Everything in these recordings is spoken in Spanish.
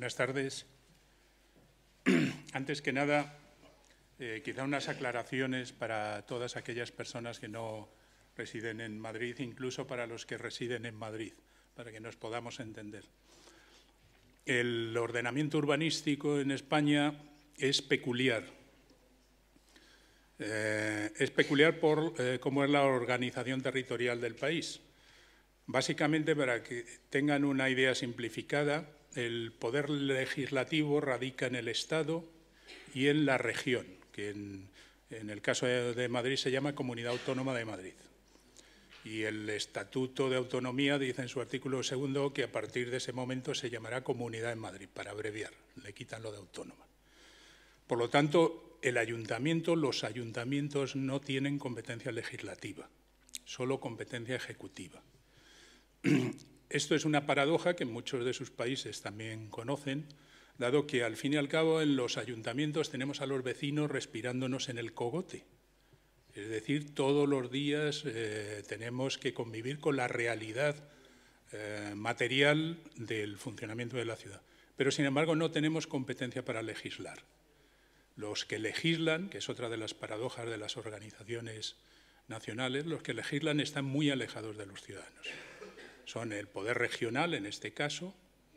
Buenas tardes. Antes que nada, eh, quizá unas aclaraciones para todas aquellas personas que no residen en Madrid, incluso para los que residen en Madrid, para que nos podamos entender. El ordenamiento urbanístico en España es peculiar. Eh, es peculiar por eh, cómo es la organización territorial del país. Básicamente, para que tengan una idea simplificada, el poder legislativo radica en el Estado y en la región, que en, el caso de Madrid se llama Comunidad Autónoma de Madrid. Y el Estatuto de Autonomía dice en su artículo segundo que a partir de ese momento se llamará Comunidad en Madrid, para abreviar, le quitan lo de autónoma. Por lo tanto, el ayuntamiento, los ayuntamientos no tienen competencia legislativa, solo competencia ejecutiva. Esto es una paradoja que muchos de sus países también conocen, dado que al fin y al cabo en los ayuntamientos tenemos a los vecinos respirándonos en el cogote. Es decir, todos los días eh, tenemos que convivir con la realidad eh, material del funcionamiento de la ciudad. Pero, sin embargo, no tenemos competencia para legislar. Los que legislan, que es otra de las paradojas de las organizaciones nacionales, los que legislan están muy alejados de los ciudadanos son el Poder Regional, en este caso,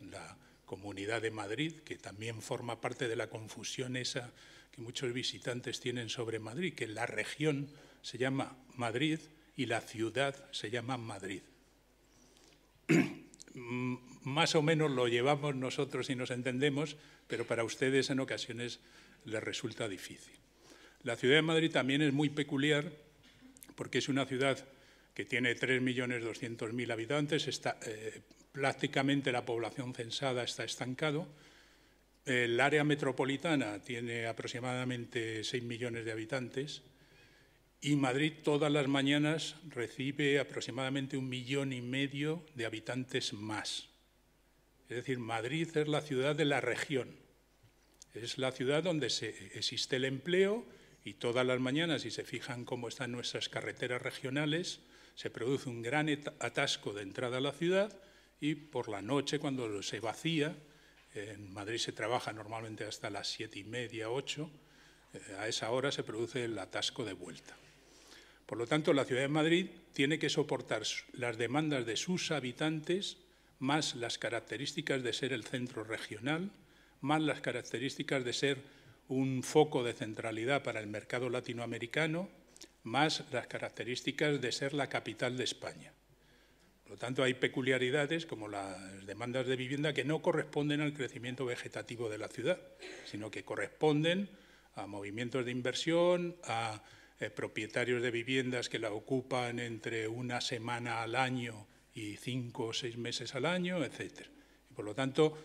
la Comunidad de Madrid, que también forma parte de la confusión esa que muchos visitantes tienen sobre Madrid, que la región se llama Madrid y la ciudad se llama Madrid. Más o menos lo llevamos nosotros y nos entendemos, pero para ustedes en ocasiones les resulta difícil. La ciudad de Madrid también es muy peculiar porque es una ciudad que tiene 3.200.000 habitantes, está, eh, prácticamente la población censada está estancado. El área metropolitana tiene aproximadamente 6 millones de habitantes y Madrid todas las mañanas recibe aproximadamente un millón y medio de habitantes más. Es decir, Madrid es la ciudad de la región. Es la ciudad donde existe el empleo y todas las mañanas, si se fijan cómo están nuestras carreteras regionales, se produce un gran atasco de entrada a la ciudad y por la noche, cuando se vacía, en Madrid se trabaja normalmente hasta las siete y media, ocho, eh, a esa hora se produce el atasco de vuelta. Por lo tanto, la ciudad de Madrid tiene que soportar las demandas de sus habitantes, más las características de ser el centro regional, más las características de ser un foco de centralidad para el mercado latinoamericano, más las características de ser la capital de España. Por lo tanto, hay peculiaridades como las demandas de vivienda que no corresponden al crecimiento vegetativo de la ciudad, sino que corresponden a movimientos de inversión, a eh, propietarios de viviendas que la ocupan entre una semana al año y cinco o seis meses al año, etcétera. Y por lo tanto,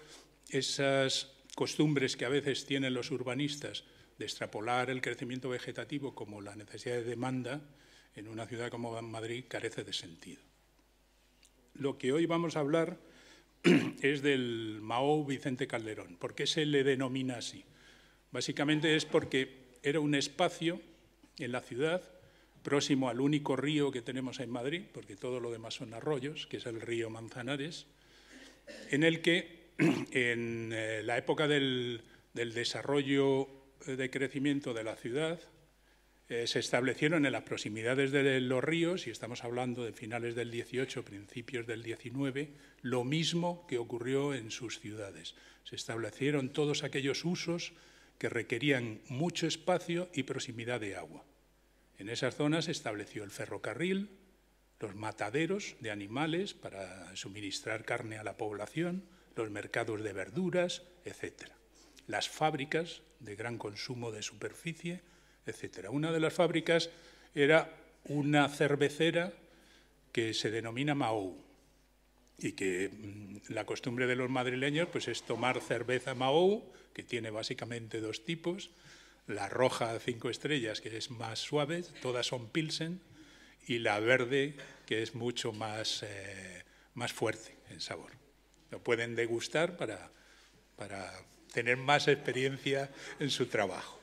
esas costumbres que a veces tienen los urbanistas de extrapolar el crecimiento vegetativo como la necesidad de demanda en una ciudad como Madrid carece de sentido. Lo que hoy vamos a hablar es del Mao Vicente Calderón. ¿Por qué se le denomina así? Básicamente es porque era un espacio en la ciudad próximo al único río que tenemos en Madrid, porque todo lo demás son arroyos, que es el río Manzanares, en el que en eh, la época del, del desarrollo eh, de crecimiento de la ciudad eh, se establecieron en las proximidades de los ríos, y estamos hablando de finales del 18, principios del 19, lo mismo que ocurrió en sus ciudades. Se establecieron todos aquellos usos que requerían mucho espacio y proximidad de agua. En esas zonas se estableció el ferrocarril, los mataderos de animales para suministrar carne a la población, los mercados de verduras, etcétera las fábricas de gran consumo de superficie, etc. Una de las fábricas era una cervecera que se denomina Mahou y que mm, la costumbre de los madrileños pues, es tomar cerveza Mahou, que tiene básicamente dos tipos, la roja cinco estrellas, que es más suave, todas son Pilsen, y la verde, que es mucho más, eh, más fuerte en sabor. Lo pueden degustar para, para tener más experiencia en su trabajo.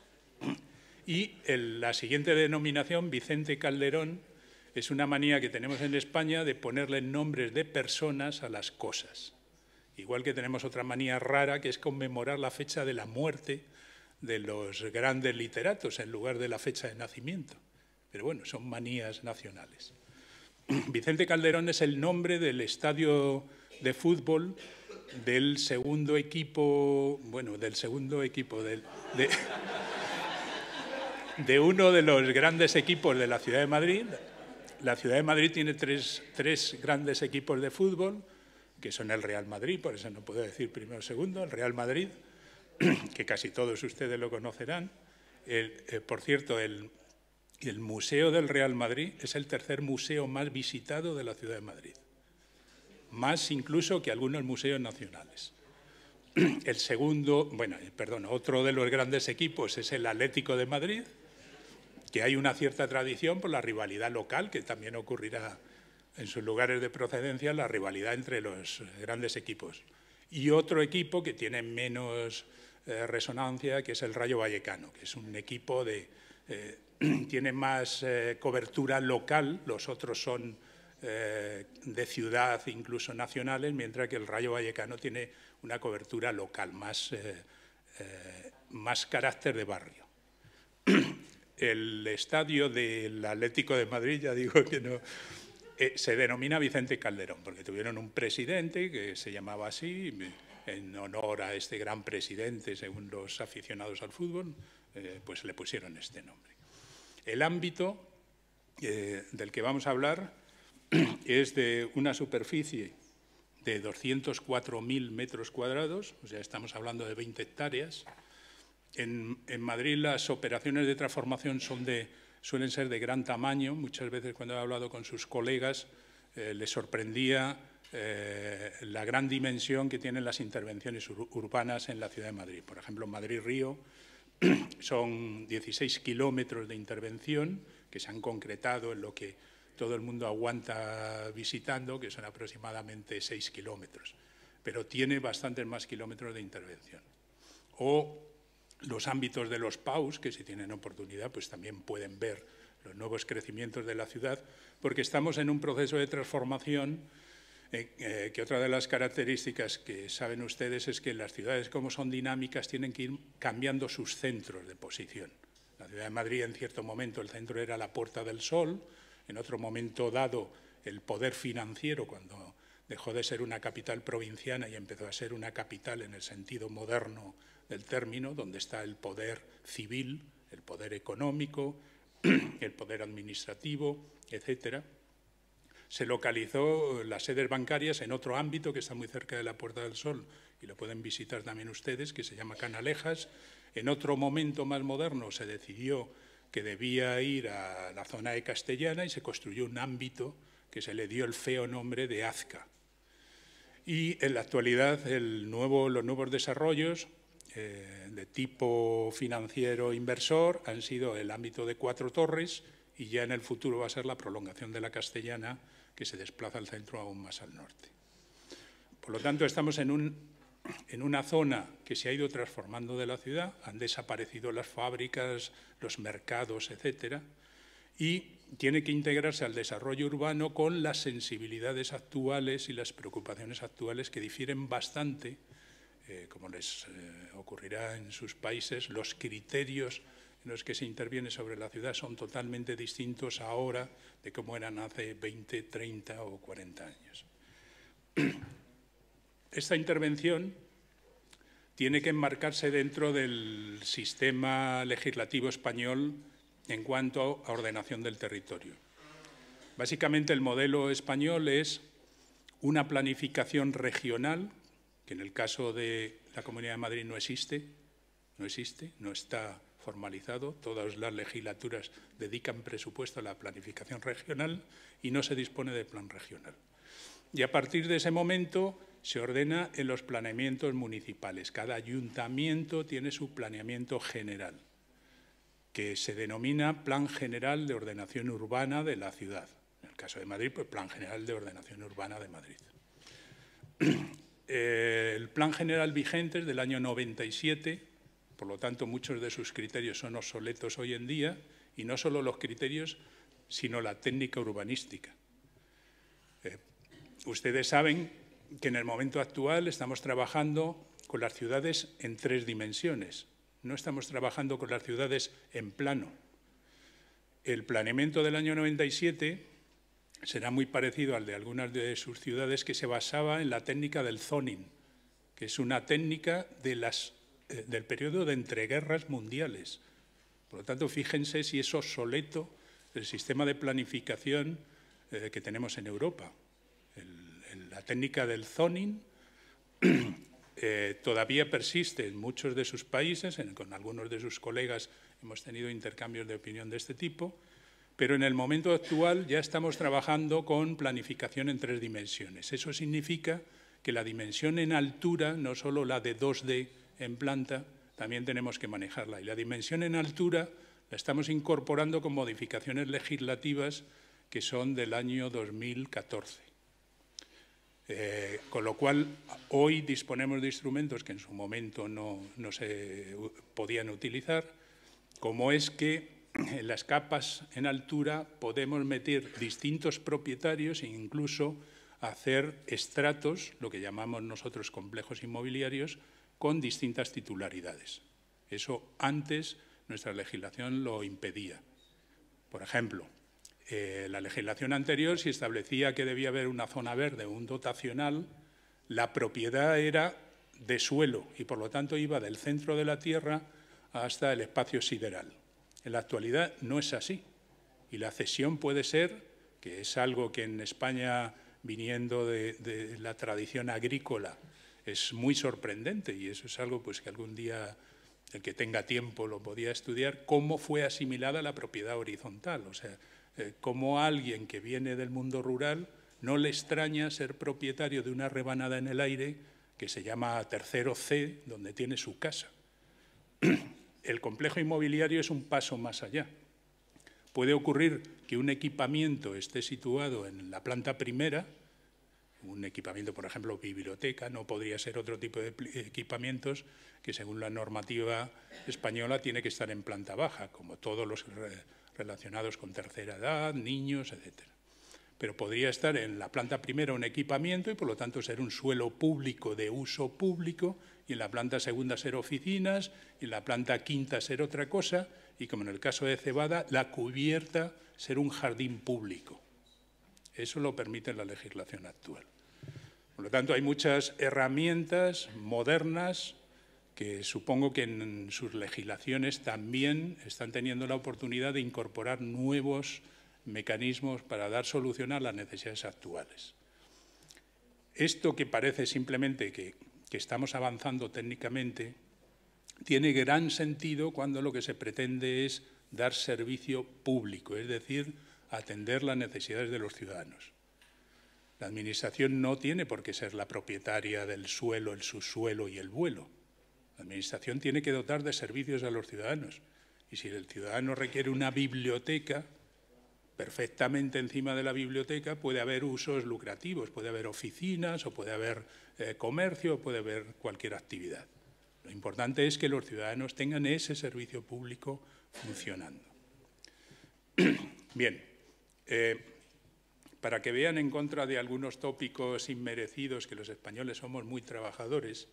Y la siguiente denominación, Vicente Calderón, es una manía que tenemos en España de ponerle nombres de personas a las cosas. Igual que tenemos otra manía rara que es conmemorar la fecha de la muerte de los grandes literatos en lugar de la fecha de nacimiento. Pero bueno, son manías nacionales. Vicente Calderón es el nombre del estadio de fútbol del segundo equipo, bueno, del segundo equipo, del, de, uno de los grandes equipos de la Ciudad de Madrid. La Ciudad de Madrid tiene tres, tres grandes equipos de fútbol, que son el Real Madrid, por eso no puedo decir primero segundo, el Real Madrid, que casi todos ustedes lo conocerán. Eh, por cierto, el Museo del Real Madrid es el tercer museo más visitado de la Ciudad de Madrid más incluso que algunos museos nacionales. El segundo, bueno, eh, perdón, otro de los grandes equipos es el Atlético de Madrid, que hay una cierta tradición por la rivalidad local, que también ocurrirá en sus lugares de procedencia, la rivalidad entre los grandes equipos. Y otro equipo que tiene menos eh, resonancia, que es el Rayo Vallecano, que es un equipo de... Eh, tiene más cobertura local, los otros son eh, de ciudad, incluso nacionales, mientras que el Rayo Vallecano tiene una cobertura local, más, eh, eh, más carácter de barrio. El estadio del Atlético de Madrid, ya digo que no, se denomina Vicente Calderón, porque tuvieron un presidente que se llamaba así, en honor a este gran presidente, según los aficionados al fútbol, pues le pusieron este nombre. El ámbito del que vamos a hablar es de una superficie de 204.000 metros cuadrados, o sea, estamos hablando de 20 hectáreas. En, Madrid las operaciones de transformación suelen ser de gran tamaño. Muchas veces cuando he hablado con sus colegas eh, les sorprendía eh, la gran dimensión que tienen las intervenciones urbanas en la ciudad de Madrid. Por ejemplo, Madrid-Río son 16 kilómetros de intervención que se han concretado en lo que todo el mundo aguanta visitando, que son aproximadamente 6 kilómetros, pero tiene bastantes más kilómetros de intervención. O los ámbitos de los PAUS, que si tienen oportunidad, pues también pueden ver los nuevos crecimientos de la ciudad, porque estamos en un proceso de transformación eh, eh, que otra de las características que saben ustedes es que las ciudades, como son dinámicas, tienen que ir cambiando sus centros de posición. La ciudad de Madrid, en cierto momento, el centro era la Puerta del Sol, en otro momento dado el poder financiero cuando dejó de ser una capital provinciana y empezó a ser una capital en el sentido moderno del término, donde está el poder civil, el poder económico, el poder administrativo, etcétera. Se localizó las sedes bancarias en otro ámbito que está muy cerca de la Puerta del Sol y lo pueden visitar también ustedes, que se llama Canalejas. En otro momento más moderno se decidió que debía ir a la zona de Castellana y se construyó un ámbito que se le dio el feo nombre de Azca. Y en la actualidad los nuevos desarrollos eh, de tipo financiero inversor han sido el ámbito de Cuatro Torres y ya en el futuro va a ser la prolongación de la Castellana que se desplaza al centro aún más al norte. Por lo tanto, estamos en un en una zona que se ha ido transformando de la ciudad, han desaparecido las fábricas, los mercados, etcétera, y tiene que integrarse al desarrollo urbano con las sensibilidades actuales y las preocupaciones actuales que difieren bastante, eh, como les eh, ocurrirá en sus países, los criterios en los que se interviene sobre la ciudad son totalmente distintos ahora de cómo eran hace 20, 30 o 40 años esta intervención tiene que enmarcarse dentro del sistema legislativo español en cuanto a ordenación del territorio. Básicamente el modelo español es una planificación regional, que en el caso de la Comunidad de Madrid no existe, no existe, no está formalizado, todas las legislaturas dedican presupuesto a la planificación regional y no se dispone de plan regional. Y a partir de ese momento se ordena en los planeamientos municipales. Cada ayuntamiento tiene su planeamiento general, que se denomina Plan General de Ordenación Urbana de la Ciudad. En el caso de Madrid, pues Plan General de Ordenación Urbana de Madrid. Eh, el Plan General vigente es del año 97, por lo tanto muchos de sus criterios son obsoletos hoy en día, y no solo los criterios, sino la técnica urbanística. Eh, ustedes saben que en el momento actual estamos trabajando con las ciudades en tres dimensiones. No estamos trabajando con las ciudades en plano. El planeamiento del año 97 será muy parecido al de algunas de sus ciudades que se basaba en la técnica del zoning, que es una técnica eh, del periodo de entreguerras mundiales. Por lo tanto, fíjense si es obsoleto el sistema de planificación eh, que tenemos en Europa. La técnica del zoning eh, todavía persiste en muchos de sus países, con algunos de sus colegas hemos tenido intercambios de opinión de este tipo, pero en el momento actual ya estamos trabajando con planificación en tres dimensiones. Eso significa que la dimensión en altura, no solo la de 2D en planta, también tenemos que manejarla. Y la dimensión en altura la estamos incorporando con modificaciones legislativas que son del año 2014. Eh, con lo cual, hoy disponemos de instrumentos que en su momento no, no se podían utilizar, como es que en las capas en altura podemos meter distintos propietarios e incluso hacer estratos, lo que llamamos nosotros complejos inmobiliarios, con distintas titularidades. Eso antes nuestra legislación lo impedía. Por ejemplo, eh, la legislación anterior, si establecía que debía haber una zona verde, un dotacional, la propiedad era de suelo y, por lo tanto, iba del centro de la Tierra hasta el espacio sideral. En la actualidad no es así y la cesión puede ser, que es algo que en España, viniendo de, de la tradición agrícola, es muy sorprendente y eso es algo pues, que algún día el que tenga tiempo lo podía estudiar, cómo fue asimilada la propiedad horizontal. O sea, eh, como alguien que viene del mundo rural no le extraña ser propietario de una rebanada en el aire que se llama Tercero C, donde tiene su casa. El complejo inmobiliario es un paso más allá. Puede ocurrir que un equipamiento esté situado en la planta primera, un equipamiento, por ejemplo, biblioteca, no podría ser otro tipo de equipamientos que según la normativa española tiene que estar en planta baja, como todos los eh, relacionados con tercera edad, niños, etc. Pero podría estar en la planta primera un equipamiento y por lo tanto ser un suelo público de uso público y en la planta segunda ser oficinas y en la planta quinta ser otra cosa y como en el caso de Cebada, la cubierta ser un jardín público. Eso lo permite la legislación actual. Por lo tanto, hay muchas herramientas modernas que supongo que en sus legislaciones también están teniendo la oportunidad de incorporar nuevos mecanismos para dar solución a las necesidades actuales. Esto que parece simplemente que, que estamos avanzando técnicamente tiene gran sentido cuando lo que se pretende es dar servicio público, es decir, atender las necesidades de los ciudadanos. La Administración no tiene por qué ser la propietaria del suelo, el subsuelo y el vuelo. La Administración tiene que dotar de servicios a los ciudadanos. Y si el ciudadano requiere una biblioteca, perfectamente encima de la biblioteca puede haber usos lucrativos, puede haber oficinas o puede haber comercio eh, comercio, puede haber cualquier actividad. Lo importante es que los ciudadanos tengan ese servicio público funcionando. Bien, eh, para que vean en contra de algunos tópicos inmerecidos que los españoles somos muy trabajadores,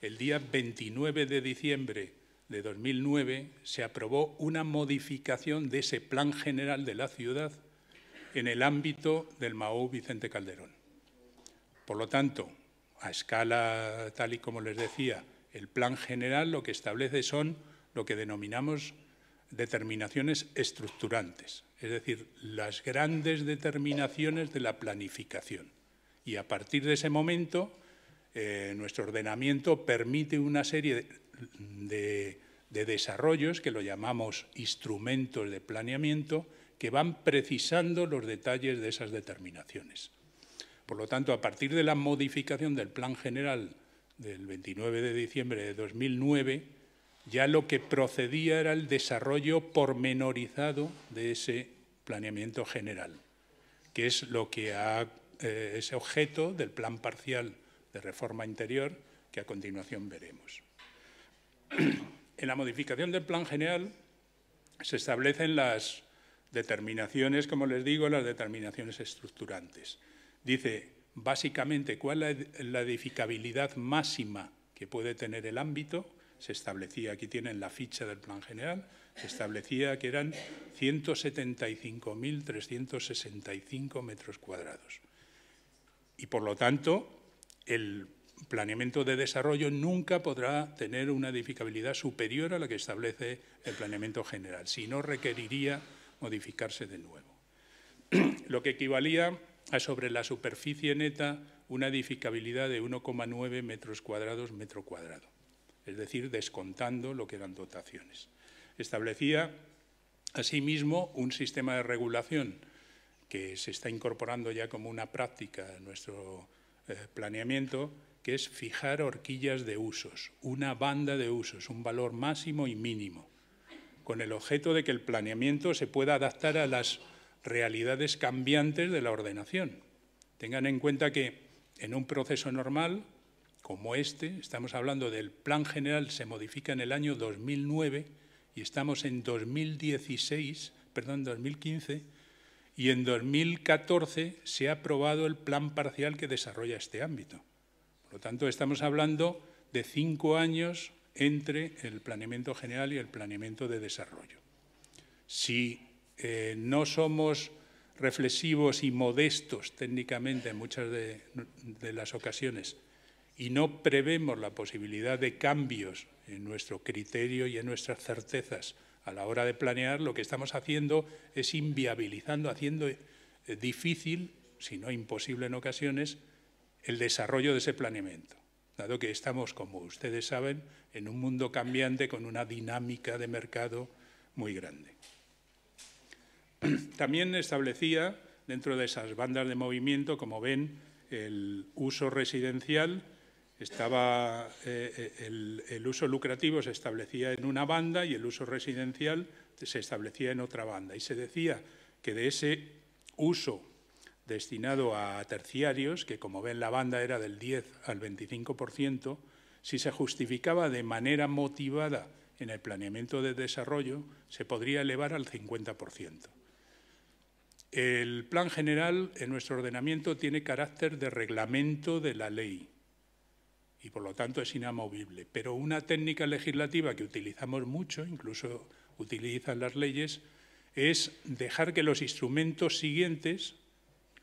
el día 29 de diciembre de 2009 se aprobó una modificación de ese plan general de la ciudad en el ámbito del MAU Vicente Calderón. Por lo tanto, a escala tal y como les decía, el plan general lo que establece son lo que denominamos determinaciones estructurantes, es decir, las grandes determinaciones de la planificación. Y a partir de ese momento eh, nuestro ordenamiento permite una serie de, desarrollos que lo llamamos instrumentos de planeamiento que van precisando los detalles de esas determinaciones. Por lo tanto, a partir de la modificación del Plan General del 29 de diciembre de 2009, ya lo que procedía era el desarrollo pormenorizado de ese planeamiento general, que es lo que ha, eh, es objeto del Plan Parcial de reforma interior que a continuación veremos. En la modificación del plan general se establecen las determinaciones, como les digo, las determinaciones estructurantes. Dice básicamente cuál es la edificabilidad máxima que puede tener el ámbito. Se establecía, aquí tienen la ficha del plan general, se establecía que eran 175.365 metros cuadrados. Y por lo tanto, el planeamiento de desarrollo nunca podrá tener una edificabilidad superior a la que establece el planeamiento general, si no requeriría modificarse de nuevo. Lo que equivalía a sobre la superficie neta una edificabilidad de 1,9 metros cuadrados metro cuadrado, es decir, descontando lo que eran dotaciones. Establecía, asimismo, un sistema de regulación que se está incorporando ya como una práctica en nuestro eh, planeamiento, que es fijar horquillas de usos, una banda de usos, un valor máximo y mínimo, con el objeto de que el planeamiento se pueda adaptar a las realidades cambiantes de la ordenación. Tengan en cuenta que en un proceso normal, como este, estamos hablando del plan general, se modifica en el año 2009 y estamos en 2016, perdón, 2015, y en 2014 se ha aprobado el plan parcial que desarrolla este ámbito. Por lo tanto, estamos hablando de cinco años entre el planeamiento general y el planeamiento de desarrollo. Si eh, no somos reflexivos y modestos técnicamente en muchas de las ocasiones y no prevemos la posibilidad de cambios en nuestro criterio y en nuestras certezas a la hora de planear, lo que estamos haciendo es inviabilizando, haciendo eh, difícil, si no imposible en ocasiones, el desarrollo de ese planeamiento, dado que estamos, como ustedes saben, en un mundo cambiante con una dinámica de mercado muy grande. También establecía dentro de esas bandas de movimiento, como ven, el uso residencial, estaba, eh, eh, el, el, uso lucrativo se establecía en una banda y el uso residencial se establecía en otra banda. Y se decía que de ese uso destinado a terciarios, que como ven la banda era del 10 al 25%, si se justificaba de manera motivada en el planeamiento de desarrollo, se podría elevar al 50%. El plan general en nuestro ordenamiento tiene carácter de reglamento de la ley y por lo tanto es inamovible. Pero una técnica legislativa que utilizamos mucho, incluso utilizan las leyes, es dejar que los instrumentos siguientes,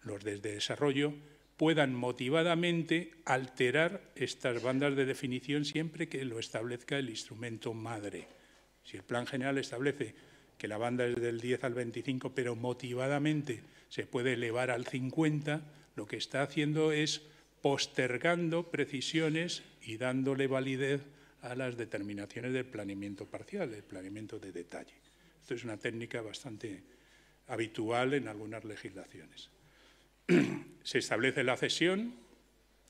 los de desarrollo, puedan motivadamente alterar estas bandas de definición siempre que lo establezca el instrumento madre. Si el plan general establece que la banda es del 10 al 25, pero motivadamente se puede elevar al 50, lo que está haciendo es postergando precisiones y dándole validez a las determinaciones del planeamiento parcial, el planeamiento de detalle. Esto es una técnica bastante habitual en algunas legislaciones. Se establece la cesión,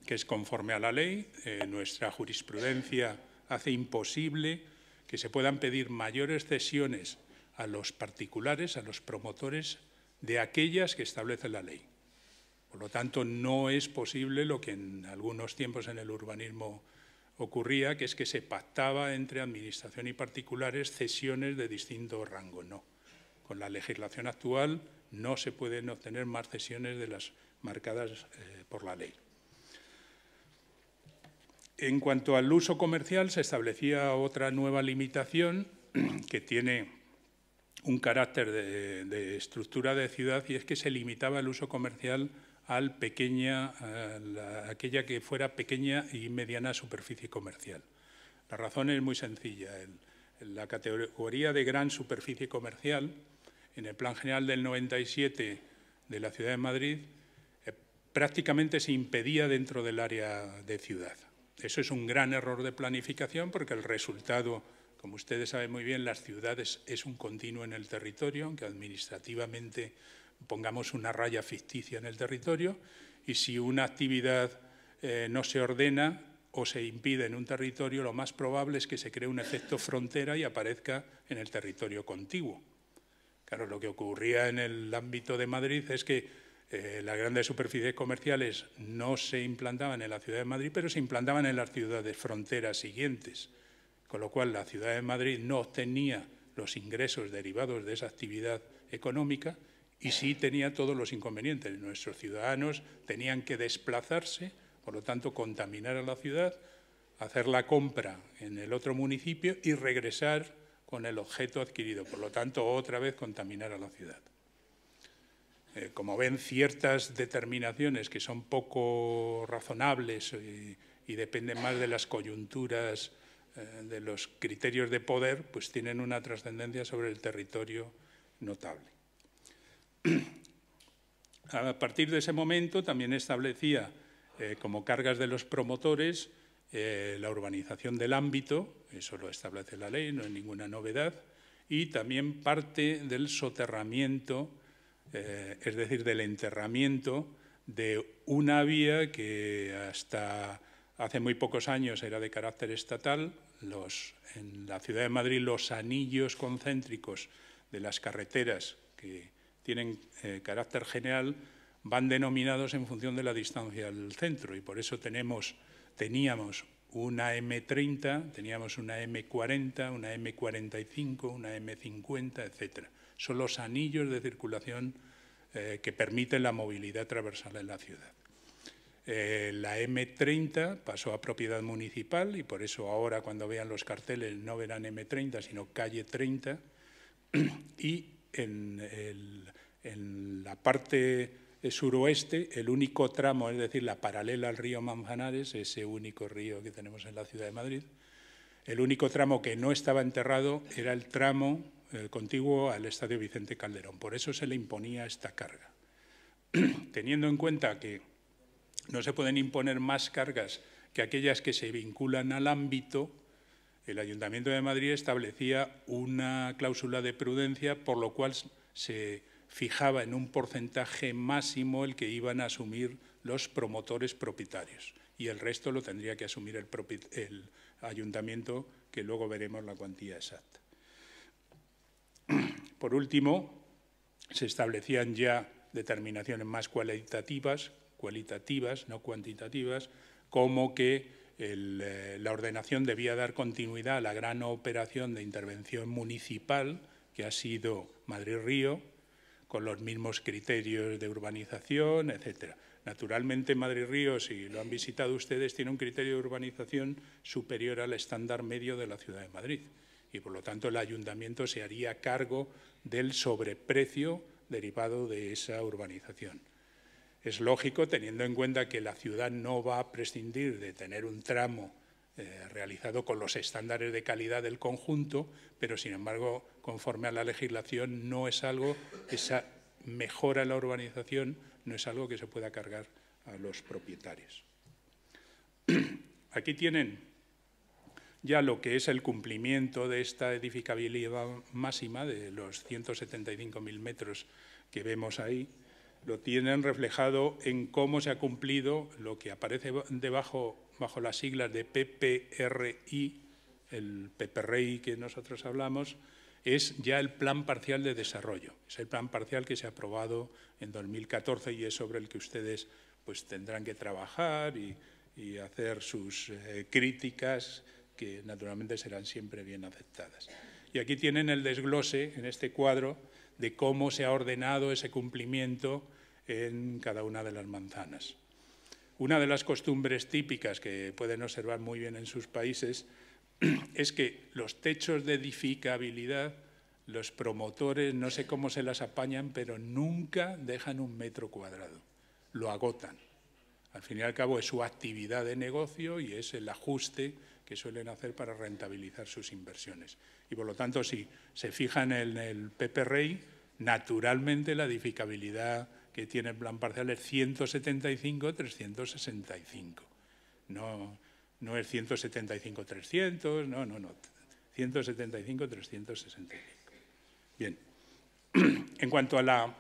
que es conforme a la ley. Eh, nuestra jurisprudencia hace imposible que se puedan pedir mayores cesiones a los particulares, a los promotores, de aquellas que establece la ley. Por lo tanto, no es posible lo que en algunos tiempos en el urbanismo ocurría, que es que se pactaba entre administración y particulares cesiones de distinto rango. No. Con la legislación actual no se pueden obtener más cesiones de las marcadas eh, por la ley. En cuanto al uso comercial, se establecía otra nueva limitación que tiene un carácter de estructura de ciudad y es que se limitaba el uso comercial al pequeña, aquella que fuera pequeña y mediana superficie comercial. La razón es muy sencilla. la categoría de gran superficie comercial, en el Plan General del 97 de la Ciudad de Madrid, eh, prácticamente se impedía dentro del área de ciudad. Eso es un gran error de planificación porque el resultado, como ustedes saben muy bien, las ciudades es un continuo en el territorio, aunque administrativamente pongamos una raya ficticia en el territorio y si una actividad eh, no se ordena o se impide en un territorio, lo más probable es que se cree un efecto frontera y aparezca en el territorio contiguo. Claro, lo que ocurría en el ámbito de Madrid es que eh, las grandes superficies comerciales no se implantaban en la ciudad de Madrid, pero se implantaban en las ciudades fronteras siguientes, con lo cual la ciudad de Madrid no obtenía los ingresos derivados de esa actividad económica y sí tenía todos los inconvenientes. Nuestros ciudadanos tenían que desplazarse, por lo tanto contaminar a la ciudad, hacer la compra en el otro municipio y regresar con el objeto adquirido, por lo tanto otra vez contaminar a la ciudad. Eh, como ven, ciertas determinaciones que son poco razonables y, dependen más de las coyunturas, eh, de los criterios de poder, pues tienen una trascendencia sobre el territorio notable. A partir de ese momento también establecía eh, como cargas de los promotores eh, la urbanización del ámbito, eso lo establece la ley, no es ninguna novedad, y también parte del soterramiento, eh, es decir, del enterramiento de una vía que hasta hace muy pocos años era de carácter estatal. en la ciudad de Madrid los anillos concéntricos de las carreteras que tienen eh, carácter general, van denominados en función de la distancia al centro y por eso tenemos, teníamos una M30, teníamos una M40, una M45, una M50, etc. Son los anillos de circulación eh, que permiten la movilidad transversal en la ciudad. Eh, la M30 pasó a propiedad municipal y por eso ahora cuando vean los carteles no verán M30 sino calle 30 y en, la parte suroeste, el único tramo, es decir, la paralela al río Manzanares, ese único río que tenemos en la ciudad de Madrid, el único tramo que no estaba enterrado era el tramo eh, contiguo al estadio Vicente Calderón. Por eso se le imponía esta carga. Teniendo en cuenta que no se pueden imponer más cargas que aquellas que se vinculan al ámbito, el Ayuntamiento de Madrid establecía una cláusula de prudencia, por lo cual se fijaba en un porcentaje máximo el que iban a asumir los promotores propietarios y el resto lo tendría que asumir el, ayuntamiento, que luego veremos la cuantía exacta. Por último, se establecían ya determinaciones más cualitativas, cualitativas, no cuantitativas, como que eh, la ordenación debía dar continuidad a la gran operación de intervención municipal que ha sido Madrid-Río, con los mismos criterios de urbanización, etcétera. Naturalmente, Madrid-Río, si lo han visitado ustedes, tiene un criterio de urbanización superior al estándar medio de la Ciudad de Madrid y, por lo tanto, el ayuntamiento se haría cargo del sobreprecio derivado de esa urbanización. Es lógico, teniendo en cuenta que la ciudad no va a prescindir de tener un tramo eh, realizado con los estándares de calidad del conjunto, pero sin embargo, conforme a la legislación, no es algo, esa mejora en la urbanización no es algo que se pueda cargar a los propietarios. Aquí tienen ya lo que es el cumplimiento de esta edificabilidad máxima de los 175.000 metros que vemos ahí, lo tienen reflejado en cómo se ha cumplido lo que aparece debajo bajo las siglas de PPRI, el PPRI que nosotros hablamos, es ya el plan parcial de desarrollo. Es el plan parcial que se ha aprobado en 2014 y es sobre el que ustedes pues, tendrán que trabajar y, hacer sus eh, críticas, que naturalmente serán siempre bien aceptadas. Y aquí tienen el desglose en este cuadro de cómo se ha ordenado ese cumplimiento en cada una de las manzanas. Una de las costumbres típicas que pueden observar muy bien en sus países es que los techos de edificabilidad, los promotores, no sé cómo se las apañan, pero nunca dejan un metro cuadrado, lo agotan. Al fin y al cabo es su actividad de negocio y es el ajuste que suelen hacer para rentabilizar sus inversiones. Y por lo tanto, si se fijan en el PPRI, naturalmente la edificabilidad que tiene el plan parcial es 175-365. No, no es 175-300, no, no, no. 175-365. Bien. En cuanto a la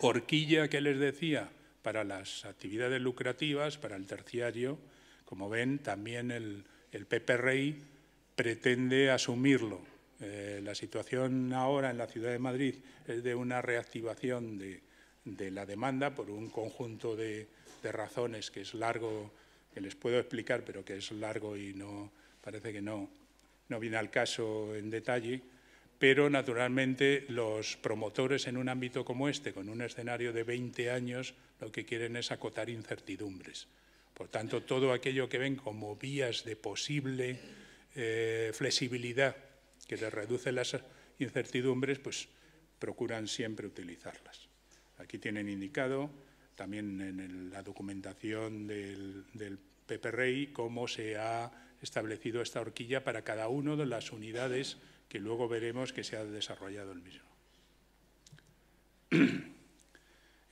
horquilla que les decía para las actividades lucrativas, para el terciario. Como ven, también el, el PPRI pretende asumirlo. Eh, la situación ahora en la ciudad de Madrid es de una reactivación de, la demanda por un conjunto de, razones que es largo, que les puedo explicar, pero que es largo y no parece que no, no viene al caso en detalle. Pero, naturalmente, los promotores en un ámbito como este, con un escenario de 20 años, lo que quieren es acotar incertidumbres. Por tanto, todo aquello que ven como vías de posible eh, flexibilidad que les reduce las incertidumbres, pues procuran siempre utilizarlas. Aquí tienen indicado también en la documentación del, del PPRI cómo se ha establecido esta horquilla para cada una de las unidades que luego veremos que se ha desarrollado el mismo.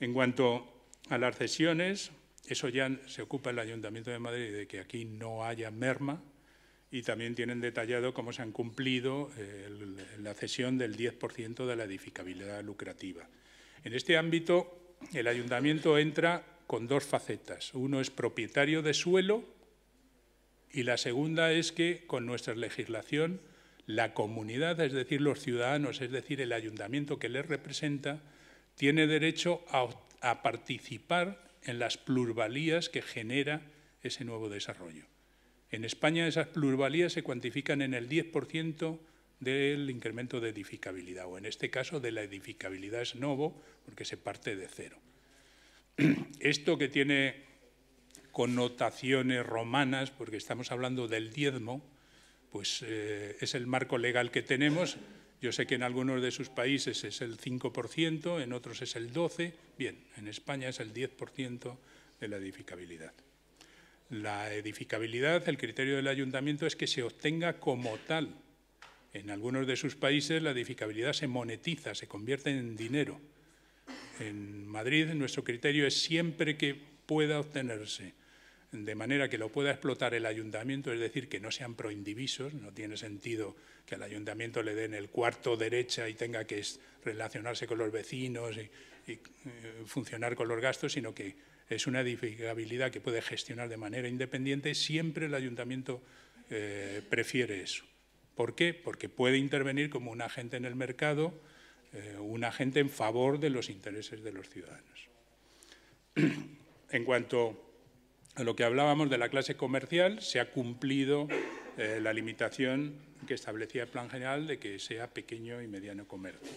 En cuanto a las cesiones, eso ya se ocupa el Ayuntamiento de Madrid de que aquí no haya merma y también tienen detallado cómo se han cumplido eh, la cesión del 10% de la edificabilidad lucrativa. En este ámbito, el Ayuntamiento entra con dos facetas. Uno es propietario de suelo y la segunda es que con nuestra legislación la comunidad, es decir, los ciudadanos, es decir, el ayuntamiento que les representa, tiene derecho a obtener a participar en las plurvalías que genera ese nuevo desarrollo. En España esas plurvalías se cuantifican en el 10% del incremento de edificabilidad, o en este caso de la edificabilidad es novo, porque se parte de cero. Esto que tiene connotaciones romanas, porque estamos hablando del diezmo, pues eh, es el marco legal que tenemos, yo sé que en algunos de sus países es el 5%, en otros es el 12%, bien, en España es el 10% de la edificabilidad. La edificabilidad, el criterio del ayuntamiento es que se obtenga como tal. En algunos de sus países la edificabilidad se monetiza, se convierte en dinero. En Madrid nuestro criterio es siempre que pueda obtenerse de manera que lo pueda explotar el ayuntamiento, es decir, que no sean proindivisos, no tiene sentido que al ayuntamiento le den el cuarto derecha y tenga que relacionarse con los vecinos y, eh, funcionar con los gastos, sino que es una edificabilidad que puede gestionar de manera independiente, siempre el ayuntamiento eh, prefiere eso. ¿Por qué? Porque puede intervenir como un agente en el mercado, eh, un agente en favor de los intereses de los ciudadanos. en cuanto a lo que hablábamos de la clase comercial, se ha cumplido eh, la limitación que establecía el Plan General de que sea pequeño y mediano comercio.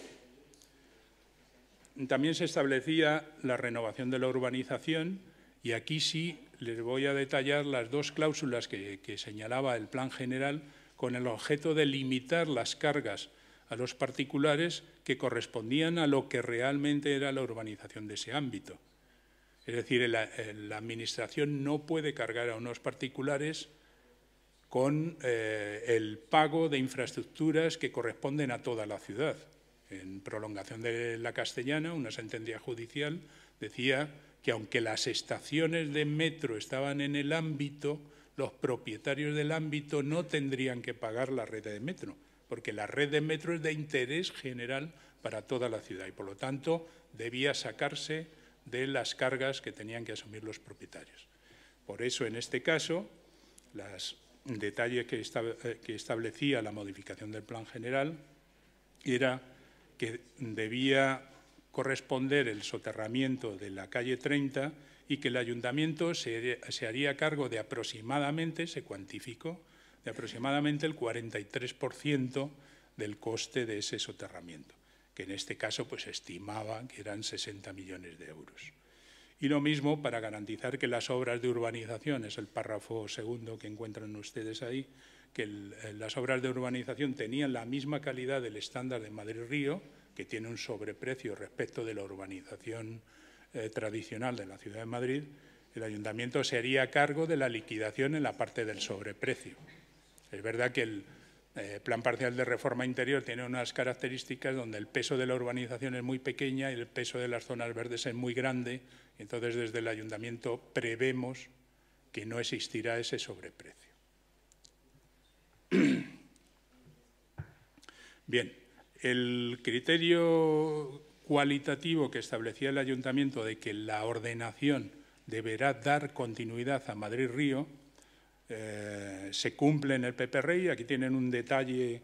También se establecía la renovación de la urbanización y aquí sí les voy a detallar las dos cláusulas que señalaba el Plan General con el objeto de limitar las cargas a los particulares que correspondían a lo que realmente era la urbanización de ese ámbito. Es decir, la, Administración no puede cargar a unos particulares con eh, el pago de infraestructuras que corresponden a toda la ciudad. En prolongación de la castellana, una sentencia judicial decía que aunque las estaciones de metro estaban en el ámbito, los propietarios del ámbito no tendrían que pagar la red de metro, porque la red de metro es de interés general para toda la ciudad y, por lo tanto, debía sacarse de las cargas que tenían que asumir los propietarios. Por eso, en este caso, los detalles eh, que, establecía la modificación del plan general era que debía corresponder el soterramiento de la calle 30 y que el ayuntamiento se, se, haría cargo de aproximadamente, se cuantificó, de aproximadamente el 43% del coste de ese soterramiento que en este caso pues estimaba que eran 60 millones de euros. Y lo mismo para garantizar que las obras de urbanización, es el párrafo segundo que encuentran ustedes ahí, que eh, las obras de urbanización tenían la misma calidad del estándar de Madrid-Río, que tiene un sobreprecio respecto de la urbanización eh, tradicional de la Ciudad de Madrid, el ayuntamiento se haría cargo de la liquidación en la parte del sobreprecio. Es verdad que el, el eh, plan parcial de reforma interior tiene unas características donde el peso de la urbanización es muy pequeña y el peso de las zonas verdes es muy grande. Entonces, desde el ayuntamiento prevemos que no existirá ese sobreprecio. Bien, el criterio cualitativo que establecía el ayuntamiento de que la ordenación deberá dar continuidad a Madrid-Río eh, se cumple en el PP-Rey, Aquí tienen un detalle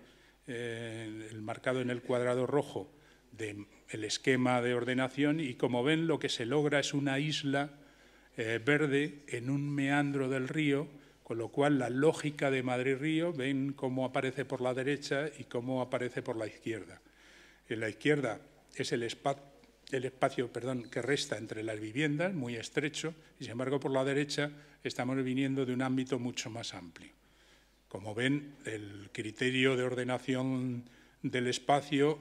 eh, marcado en el cuadrado rojo del esquema de ordenación y como ven lo que se logra es una isla eh, verde en un meandro del río, con lo cual la lógica de Madrid-Río, ven cómo aparece por la derecha y cómo aparece por la izquierda. En la izquierda es el espacio el espacio perdón, que resta entre las viviendas, muy estrecho, y sin embargo por la derecha estamos viniendo de un ámbito mucho más amplio. Como ven, el criterio de ordenación del espacio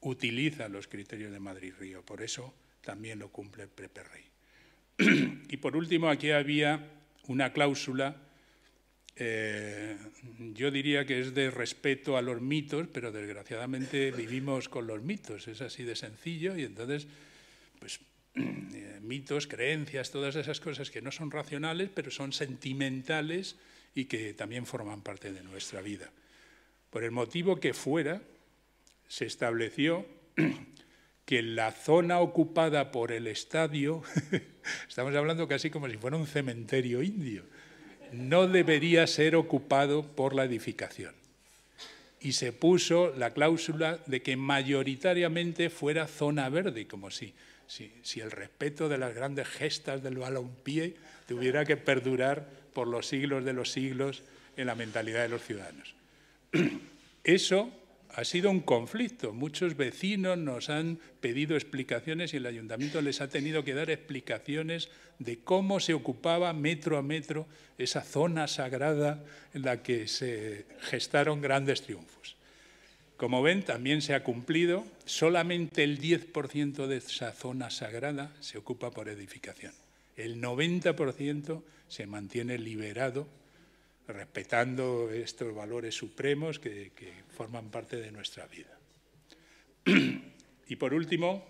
utiliza los criterios de Madrid-Río, por eso también lo cumple el Preperrey. y por último, aquí había una cláusula eh, yo diría que es de respeto a los mitos, pero desgraciadamente vivimos con los mitos, es así de sencillo y entonces, pues eh, mitos, creencias, todas esas cosas que no son racionales, pero son sentimentales y que también forman parte de nuestra vida. Por el motivo que fuera, se estableció que la zona ocupada por el estadio, estamos hablando casi como si fuera un cementerio indio, no debería ser ocupado por la edificación. Y se puso la cláusula de que mayoritariamente fuera zona verde, como si, si, el respeto de las grandes gestas del balompié tuviera que perdurar por los siglos de los siglos en la mentalidad de los ciudadanos. Eso ha sido un conflicto. Muchos vecinos nos han pedido explicaciones y el ayuntamiento les ha tenido que dar explicaciones de cómo se ocupaba metro a metro esa zona sagrada en la que se gestaron grandes triunfos. Como ven, también se ha cumplido. Solamente el 10% de esa zona sagrada se ocupa por edificación. El 90% se mantiene liberado respetando estos valores supremos que, forman parte de nuestra vida. y por último,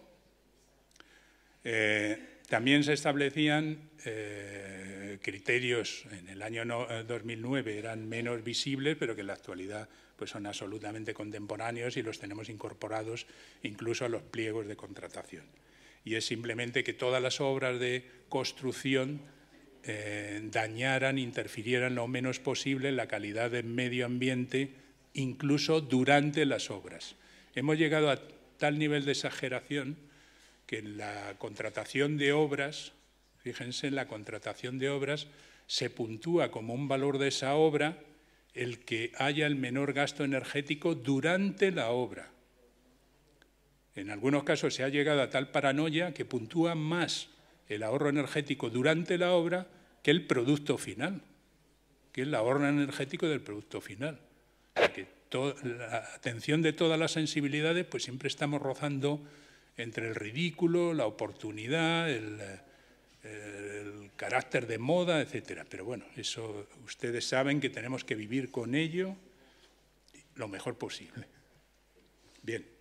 eh, también se establecían eh, criterios, en el año 2009 eh, eran menos visibles, pero que en la actualidad pues son absolutamente contemporáneos y los tenemos incorporados incluso a los pliegos de contratación. Y es simplemente que todas las obras de construcción eh, dañaran, interfirieran lo menos posible en la calidad del medio ambiente, incluso durante las obras. Hemos llegado a tal nivel de exageración que en la contratación de obras, fíjense, en la contratación de obras se puntúa como un valor de esa obra el que haya el menor gasto energético durante la obra. En algunos casos se ha llegado a tal paranoia que puntúa más el ahorro energético durante la obra que el producto final, que es el ahorro energético del producto final. la atención de todas las sensibilidades, pues siempre estamos rozando entre el ridículo, la oportunidad, el, el carácter de moda, etcétera. Pero bueno, eso ustedes saben que tenemos que vivir con ello lo mejor posible. Bien.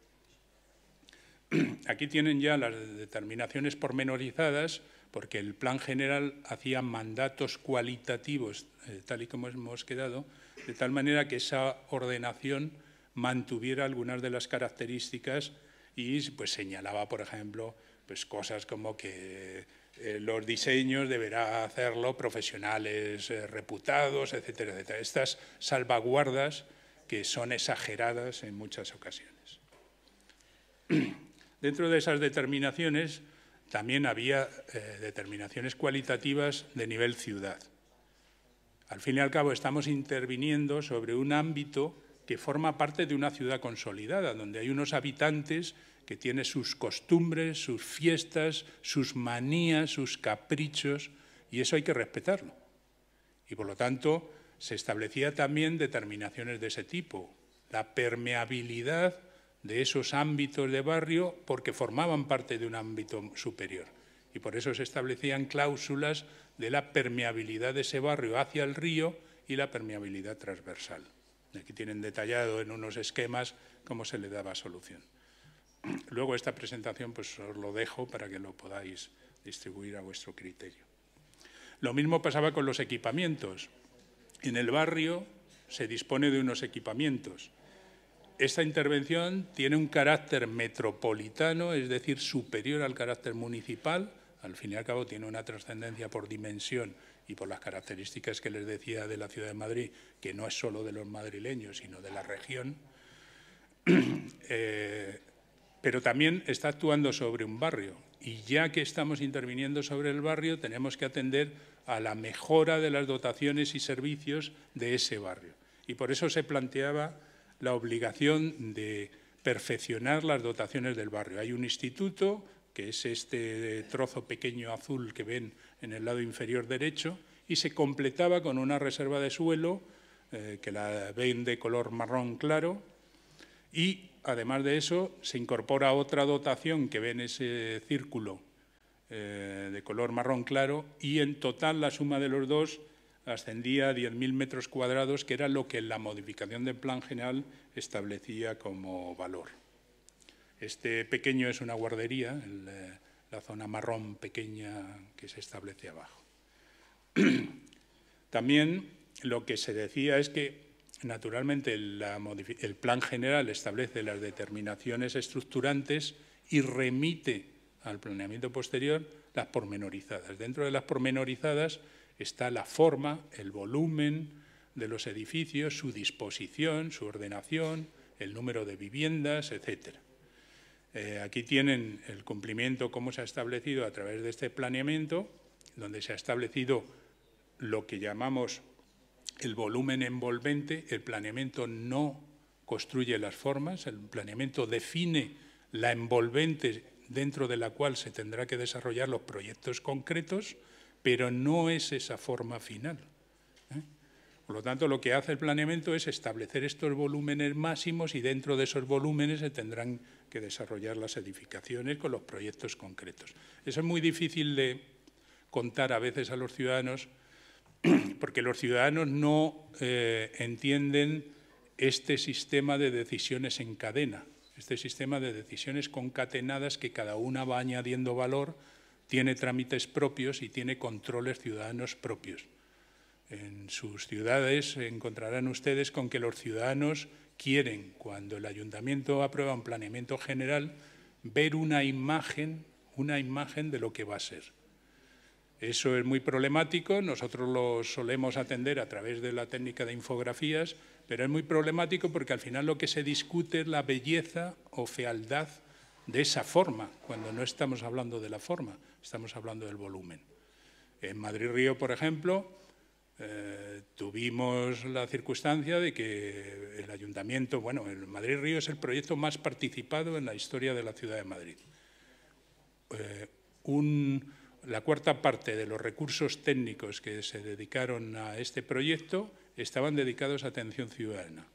Aquí tienen ya las determinaciones pormenorizadas, porque el plan general hacía mandatos cualitativos, eh, tal y como hemos quedado, de tal manera que esa ordenación mantuviera algunas de las características y pues, señalaba, por ejemplo, pues, cosas como que eh, los diseños deberá hacerlo profesionales eh, reputados, etcétera, etcétera. Estas salvaguardas que son exageradas en muchas ocasiones. Dentro de esas determinaciones también había eh, determinaciones cualitativas de nivel ciudad. Al fin y al cabo estamos interviniendo sobre un ámbito que forma parte de una ciudad consolidada, donde hay unos habitantes que tienen sus costumbres, sus fiestas, sus manías, sus caprichos, y eso hay que respetarlo. Y por lo tanto, se establecían también determinaciones de ese tipo. La permeabilidad de esos ámbitos de barrio porque formaban parte de un ámbito superior. Y por eso se establecían cláusulas de la permeabilidad de ese barrio hacia el río y la permeabilidad transversal. Aquí tienen detallado en unos esquemas cómo se le daba solución. Luego esta presentación pues os lo dejo para que lo podáis distribuir a vuestro criterio. Lo mismo pasaba con los equipamientos. En el barrio se dispone de unos equipamientos esta intervención tiene un carácter metropolitano, es decir, superior al carácter municipal. Al fin y al cabo tiene una trascendencia por dimensión y por las características que les decía de la ciudad de Madrid, que no es solo de los madrileños, sino de la región. Eh, pero también está actuando sobre un barrio. Y ya que estamos interviniendo sobre el barrio, tenemos que atender a la mejora de las dotaciones y servicios de ese barrio. Y por eso se planteaba la obligación de perfeccionar las dotaciones del barrio. Hay un instituto, que es este trozo pequeño azul que ven en el lado inferior derecho, y se completaba con una reserva de suelo, eh, que la ven de color marrón claro, y además de eso se incorpora otra dotación que ven ese círculo eh, de color marrón claro, y en total la suma de los dos ascendía a 10.000 metros cuadrados, que era lo que la modificación del plan general establecía como valor. Este pequeño es una guardería, eh, la zona marrón pequeña que se establece abajo. También lo que se decía es que, naturalmente, el plan general establece las determinaciones estructurantes y remite al planeamiento posterior las pormenorizadas. Dentro de las pormenorizadas está la forma, el volumen de los edificios, su disposición, su ordenación, el número de viviendas, etcétera. Eh, aquí tienen el cumplimiento como se ha establecido a través de este planeamiento, donde se ha establecido lo que llamamos el volumen envolvente. El planeamiento no construye las formas, el planeamiento define la envolvente dentro de la cual se tendrá que desarrollar los proyectos concretos pero no es esa forma final. ¿eh? Por lo tanto, lo que hace el planeamiento es establecer estos volúmenes máximos y dentro de esos volúmenes se tendrán que desarrollar las edificaciones con los proyectos concretos. Eso es muy difícil de contar a veces a los ciudadanos, porque los ciudadanos no eh, entienden este sistema de decisiones en cadena, este sistema de decisiones concatenadas que cada una va añadiendo valor tiene trámites propios y tiene controles ciudadanos propios. En sus ciudades encontrarán ustedes con que los ciudadanos quieren, cuando el ayuntamiento aprueba un planeamiento general, ver una imagen, una imagen de lo que va a ser. Eso es muy problemático, nosotros lo solemos atender a través de la técnica de infografías, pero es muy problemático porque al final lo que se discute es la belleza o fealdad de esa forma, cuando no estamos hablando de la forma, estamos hablando del volumen. En Madrid Río, por ejemplo, eh, tuvimos la circunstancia de que el ayuntamiento, bueno, el Madrid Río es el proyecto más participado en la historia de la ciudad de Madrid. Eh, la cuarta parte de los recursos técnicos que se dedicaron a este proyecto estaban dedicados a atención ciudadana.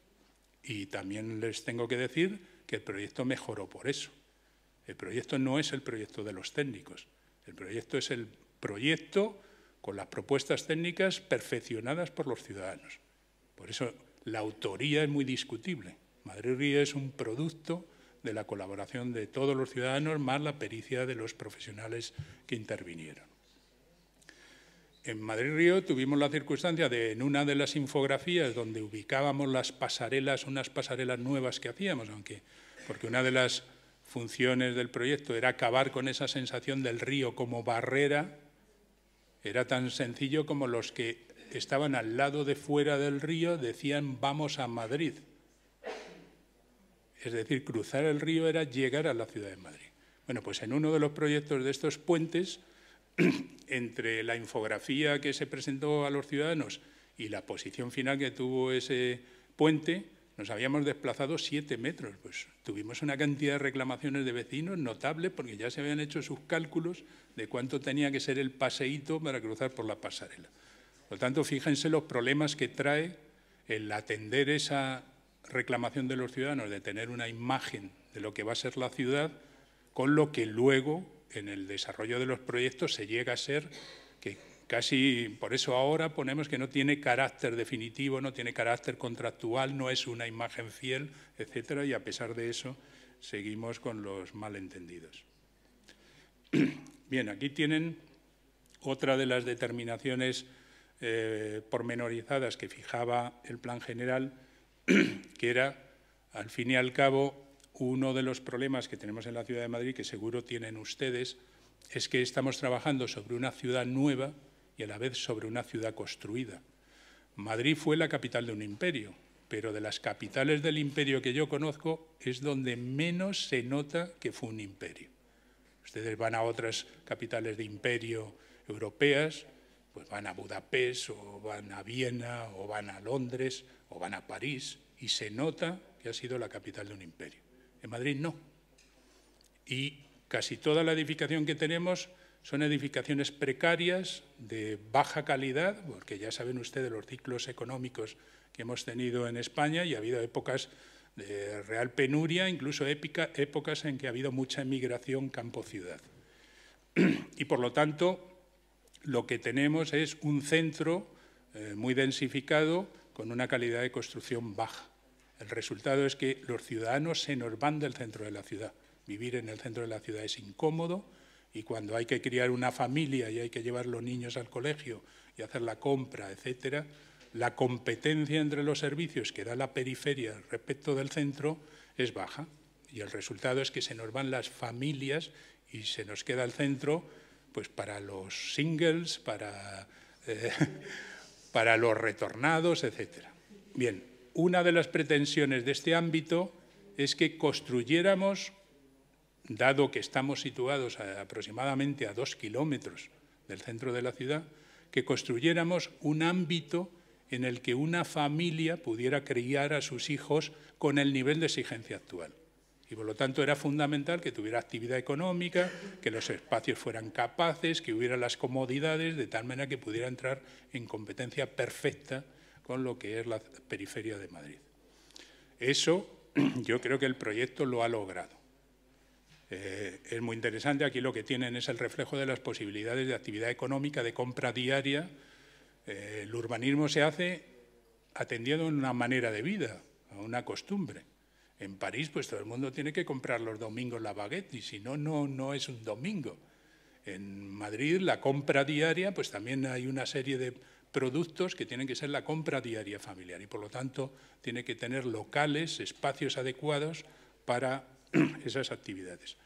Y también les tengo que decir que el proyecto mejoró por eso. El proyecto no es el proyecto de los técnicos, el proyecto es el proyecto con las propuestas técnicas perfeccionadas por los ciudadanos. Por eso la autoría es muy discutible. Madrid Río es un producto de la colaboración de todos los ciudadanos más la pericia de los profesionales que intervinieron. En Madrid Río tuvimos la circunstancia de, en una de las infografías donde ubicábamos las pasarelas, unas pasarelas nuevas que hacíamos, aunque porque una de las funciones del proyecto era acabar con esa sensación del río como barrera, era tan sencillo como los que estaban al lado de fuera del río decían vamos a Madrid. Es decir, cruzar el río era llegar a la ciudad de Madrid. Bueno, pues en uno de los proyectos de estos puentes, entre la infografía que se presentó a los ciudadanos y la posición final que tuvo ese puente, nos habíamos desplazado siete metros. Pues tuvimos una cantidad de reclamaciones de vecinos notable, porque ya se habían hecho sus cálculos de cuánto tenía que ser el paseíto para cruzar por la pasarela. Por lo tanto, fíjense los problemas que trae el atender esa reclamación de los ciudadanos, de tener una imagen de lo que va a ser la ciudad, con lo que luego en el desarrollo de los proyectos se llega a ser Casi por eso ahora ponemos que no tiene carácter definitivo, no tiene carácter contractual, no es una imagen fiel, etcétera, y a pesar de eso seguimos con los malentendidos. Bien, aquí tienen otra de las determinaciones eh, pormenorizadas que fijaba el plan general, que era, al fin y al cabo, uno de los problemas que tenemos en la Ciudad de Madrid, que seguro tienen ustedes, es que estamos trabajando sobre una ciudad nueva y a la vez sobre una ciudad construida. Madrid fue la capital de un imperio, pero de las capitales del imperio que yo conozco es donde menos se nota que fue un imperio. Ustedes van a otras capitales de imperio europeas, pues van a Budapest o van a Viena o van a Londres o van a París y se nota que ha sido la capital de un imperio. En Madrid no. Y casi toda la edificación que tenemos son edificaciones precarias, de baja calidad, porque ya saben ustedes los ciclos económicos que hemos tenido en España y ha habido épocas de real penuria, incluso épica, épocas en que ha habido mucha emigración campo-ciudad. Y por lo tanto, lo que tenemos es un centro eh, muy densificado con una calidad de construcción baja. El resultado es que los ciudadanos se nos van del centro de la ciudad. Vivir en el centro de la ciudad es incómodo, y cuando hay que criar una familia y hay que llevar los niños al colegio y hacer la compra, etcétera, la competencia entre los servicios que da la periferia respecto del centro es baja y el resultado es que se nos van las familias y se nos queda el centro pues para los singles, para, eh, para los retornados, etcétera. Bien, una de las pretensiones de este ámbito es que construyéramos dado que estamos situados aproximadamente a dos kilómetros del centro de la ciudad, que construyéramos un ámbito en el que una familia pudiera criar a sus hijos con el nivel de exigencia actual. Y por lo tanto era fundamental que tuviera actividad económica, que los espacios fueran capaces, que hubiera las comodidades, de tal manera que pudiera entrar en competencia perfecta con lo que es la periferia de Madrid. Eso yo creo que el proyecto lo ha logrado. Eh, es muy interesante, aquí lo que tienen es el reflejo de las posibilidades de actividad económica, de compra diaria. Eh, el urbanismo se hace atendiendo a una manera de vida, a una costumbre. En París, pues todo el mundo tiene que comprar los domingos la baguette y si no, no, no es un domingo. En Madrid, la compra diaria, pues también hay una serie de productos que tienen que ser la compra diaria familiar y por lo tanto tiene que tener locales, espacios adecuados para esas actividades.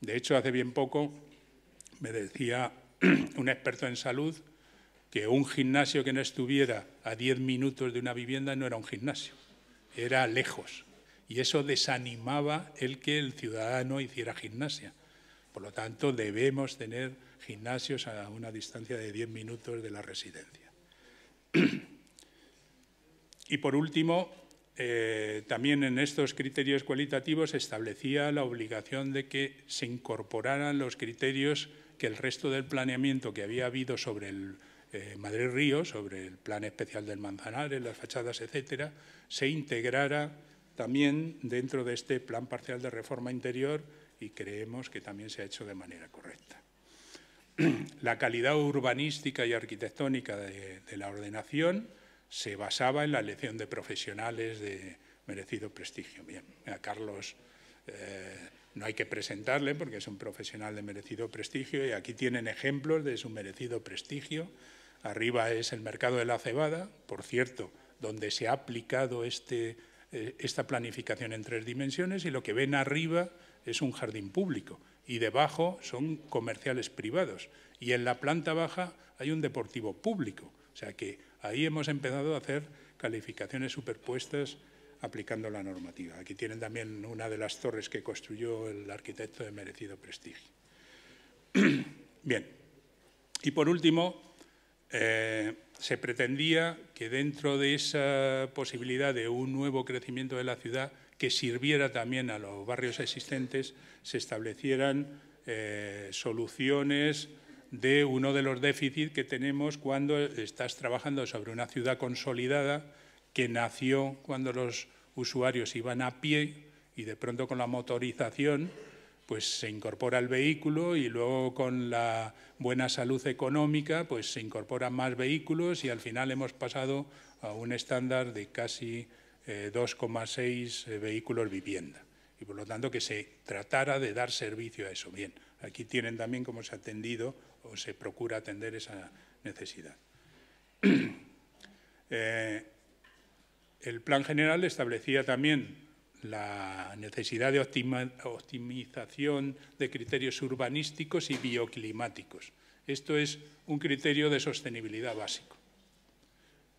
De hecho, hace bien poco me decía un experto en salud que un gimnasio que no estuviera a 10 minutos de una vivienda no era un gimnasio, era lejos. Y eso desanimaba el que el ciudadano hiciera gimnasia. Por lo tanto, debemos tener gimnasios a una distancia de 10 minutos de la residencia. Y por último, eh, también en estos criterios cualitativos establecía la obligación de que se incorporaran los criterios que el resto del planeamiento que había habido sobre el eh, Madrid Río, sobre el plan especial del Manzanares, las fachadas, etcétera, se integrara también dentro de este plan parcial de reforma interior y creemos que también se ha hecho de manera correcta. La calidad urbanística y arquitectónica de la ordenación se basaba en la elección de profesionales de merecido prestigio. Bien, a Carlos eh, no hay que presentarle porque es un profesional de merecido prestigio y aquí tienen ejemplos de su merecido prestigio. Arriba es el mercado de la cebada, por cierto, donde se ha aplicado este, eh, esta planificación en tres dimensiones y lo que ven arriba es un jardín público y debajo son comerciales privados y en la planta baja hay un deportivo público. O sea que ahí hemos empezado a hacer calificaciones superpuestas aplicando la normativa. Aquí tienen también una de las torres que construyó el arquitecto de merecido prestigio. Bien, y por último, eh, se pretendía que dentro de esa posibilidad de un nuevo crecimiento de la ciudad que sirviera también a los barrios existentes, se establecieran eh, soluciones de uno de los déficits que tenemos cuando estás trabajando sobre una ciudad consolidada que nació cuando los usuarios iban a pie y de pronto con la motorización pues se incorpora el vehículo y luego con la buena salud económica pues se incorporan más vehículos y al final hemos pasado a un estándar de casi 2,6 eh, eh, vehículos vivienda y por lo tanto que se tratara de dar servicio a eso. Bien, aquí tienen también cómo se ha atendido o se procura atender esa necesidad. Eh, el plan general establecía también la necesidad de optimización de criterios urbanísticos y bioclimáticos. Esto es un criterio de sostenibilidad básico.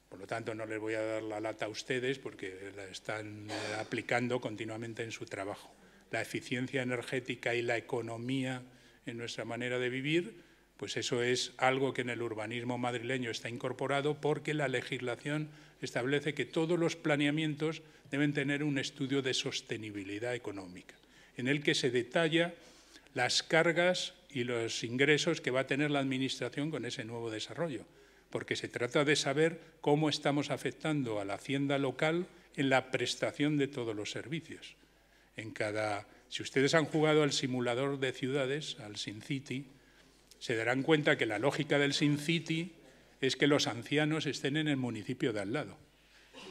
Por lo tanto, no les voy a dar la lata a ustedes porque la están eh, aplicando continuamente en su trabajo. La eficiencia energética y la economía en nuestra manera de vivir pues eso es algo que en el urbanismo madrileño está incorporado porque la legislación establece que todos los planeamientos deben tener un estudio de sostenibilidad económica, en el que se detalla las cargas y los ingresos que va a tener la Administración con ese nuevo desarrollo, porque se trata de saber cómo estamos afectando a la hacienda local en la prestación de todos los servicios. cada, si ustedes han jugado al simulador de ciudades, al city, se darán cuenta que la lógica del Sin City es que los ancianos estén en el municipio de al lado,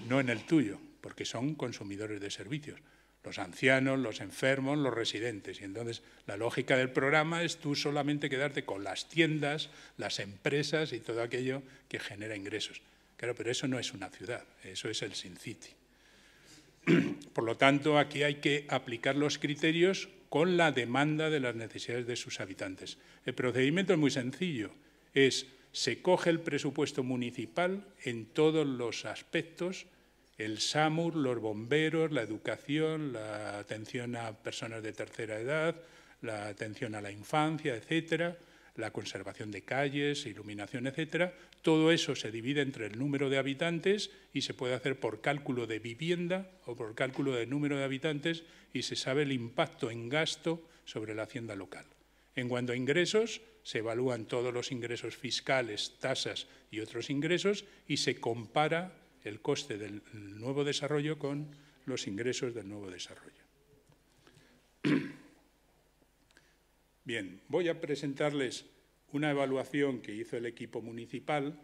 no en el tuyo, porque son consumidores de servicios. Los ancianos, los enfermos, los residentes. Y entonces la lógica del programa es tú solamente quedarte con las tiendas, las empresas y todo aquello que genera ingresos. Claro, pero eso no es una ciudad, eso es el Sin City. Por lo tanto, aquí hay que aplicar los criterios con la demanda de las necesidades de sus habitantes. El procedimiento es muy sencillo, es se coge el presupuesto municipal en todos los aspectos, el SAMUR, los bomberos, la educación, la atención a personas de tercera edad, la atención a la infancia, etcétera, la conservación de calles, iluminación, etcétera. Todo eso se divide entre el número de habitantes y se puede hacer por cálculo de vivienda o por cálculo de número de habitantes y se sabe el impacto en gasto sobre la hacienda local. En cuanto a ingresos, se evalúan todos los ingresos fiscales, tasas y otros ingresos y se compara el coste del nuevo desarrollo con los ingresos del nuevo desarrollo. Bien, voy a presentarles una evaluación que hizo el equipo municipal,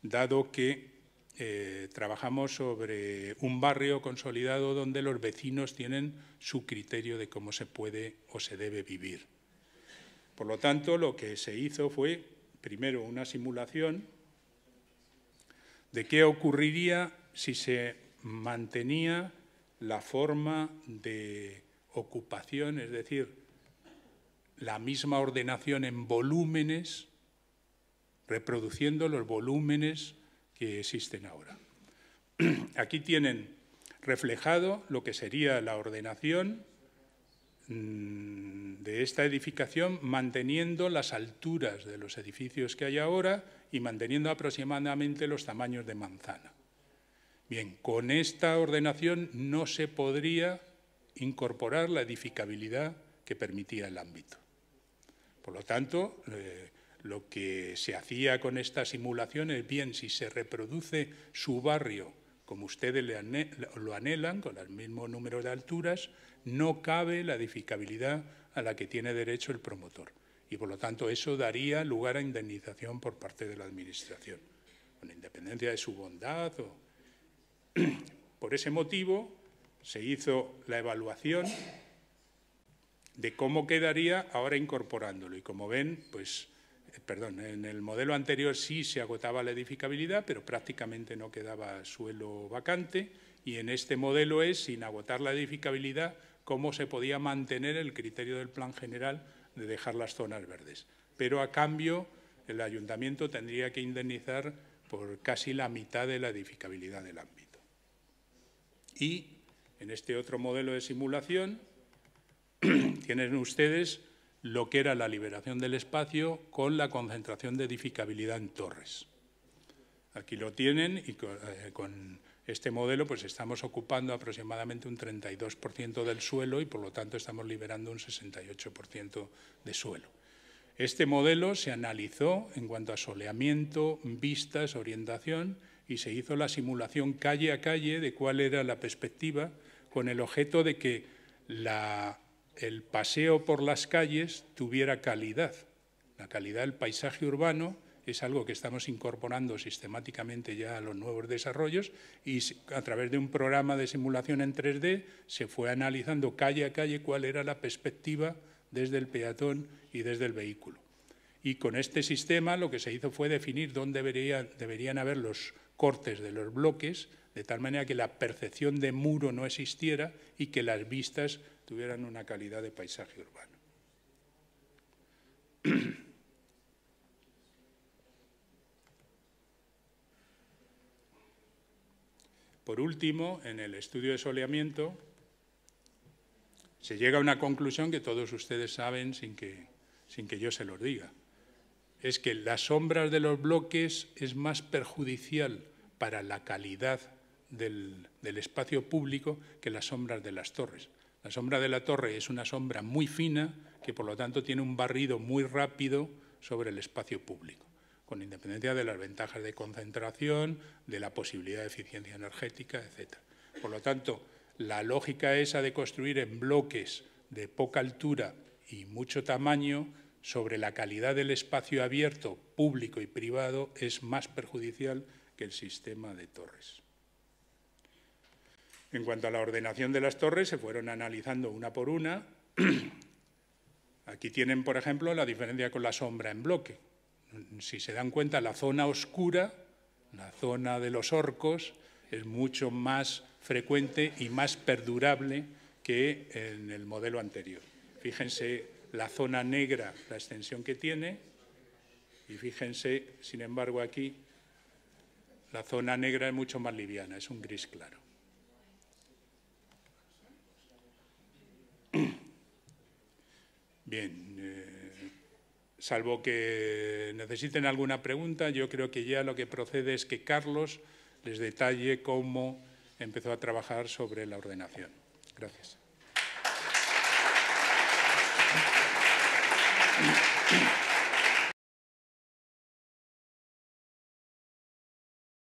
dado que eh, trabajamos sobre un barrio consolidado donde los vecinos tienen su criterio de cómo se puede o se debe vivir. Por lo tanto, lo que se hizo fue, primero, una simulación de qué ocurriría si se mantenía la forma de ocupación, es decir, la misma ordenación en volúmenes, reproduciendo los volúmenes que existen ahora. Aquí tienen reflejado lo que sería la ordenación mm, de esta edificación manteniendo las alturas de los edificios que hay ahora y manteniendo aproximadamente los tamaños de manzana. Bien, con esta ordenación no se podría incorporar la edificabilidad que permitía el ámbito. Por lo tanto, eh, lo que se hacía con esta simulación es, bien, si se reproduce su barrio como ustedes lo anhelan, con el mismo número de alturas, no cabe la edificabilidad a la que tiene derecho el promotor. Y por lo tanto, eso daría lugar a indemnización por parte de la Administración, con independencia de su bondad. O... por ese motivo, se hizo la evaluación de cómo quedaría ahora incorporándolo. Y como ven, pues, eh, perdón, en el modelo anterior sí se agotaba la edificabilidad, pero prácticamente no quedaba suelo vacante. Y en este modelo es, sin agotar la edificabilidad, cómo se podía mantener el criterio del plan general de dejar las zonas verdes. Pero a cambio, el ayuntamiento tendría que indemnizar por casi la mitad de la edificabilidad del ámbito. Y en este otro modelo de simulación, tienen ustedes lo que era la liberación del espacio con la concentración de edificabilidad en torres. Aquí lo tienen y eh, con, este modelo pues estamos ocupando aproximadamente un 32% del suelo y por lo tanto estamos liberando un 68% de suelo. Este modelo se analizó en cuanto a soleamiento, vistas, orientación y se hizo la simulación calle a calle de cuál era la perspectiva con el objeto de que la el paseo por las calles tuviera calidad. La calidad del paisaje urbano es algo que estamos incorporando sistemáticamente ya a los nuevos desarrollos y a través de un programa de simulación en 3D se fue analizando calle a calle cuál era la perspectiva desde el peatón y desde el vehículo. Y con este sistema lo que se hizo fue definir dónde deberían haber los cortes de los bloques, de tal manera que la percepción de muro no existiera y que las vistas tuvieran una calidad de paisaje urbano. Por último, en el estudio de soleamiento se llega a una conclusión que todos ustedes saben sin que, sin que yo se los diga. Es que las sombras de los bloques es más perjudicial para la calidad del espacio público que las sombras de las torres. La sombra de la torre es una sombra muy fina que, por lo tanto, tiene un barrido muy rápido sobre el espacio público, con independencia de las ventajas de concentración, de la posibilidad de eficiencia energética, etc. Por lo tanto, la lógica esa de construir en bloques de poca altura y mucho tamaño sobre la calidad del espacio abierto, público y privado, es más perjudicial que el sistema de torres. En cuanto a la ordenación de las torres, se fueron analizando una por una. Aquí tienen, por ejemplo, la diferencia con la sombra en bloque. Si se dan cuenta, la zona oscura, la zona de los orcos, es mucho más frecuente y más perdurable que en el modelo anterior. Fíjense la zona negra, la extensión que tiene, y fíjense, sin embargo, aquí la zona negra es mucho más liviana, es un gris claro. Bien, eh, salvo que necesiten alguna pregunta, yo creo que ya lo que procede es que Carlos les detalle cómo empezó a trabajar sobre la ordenación. Gracias.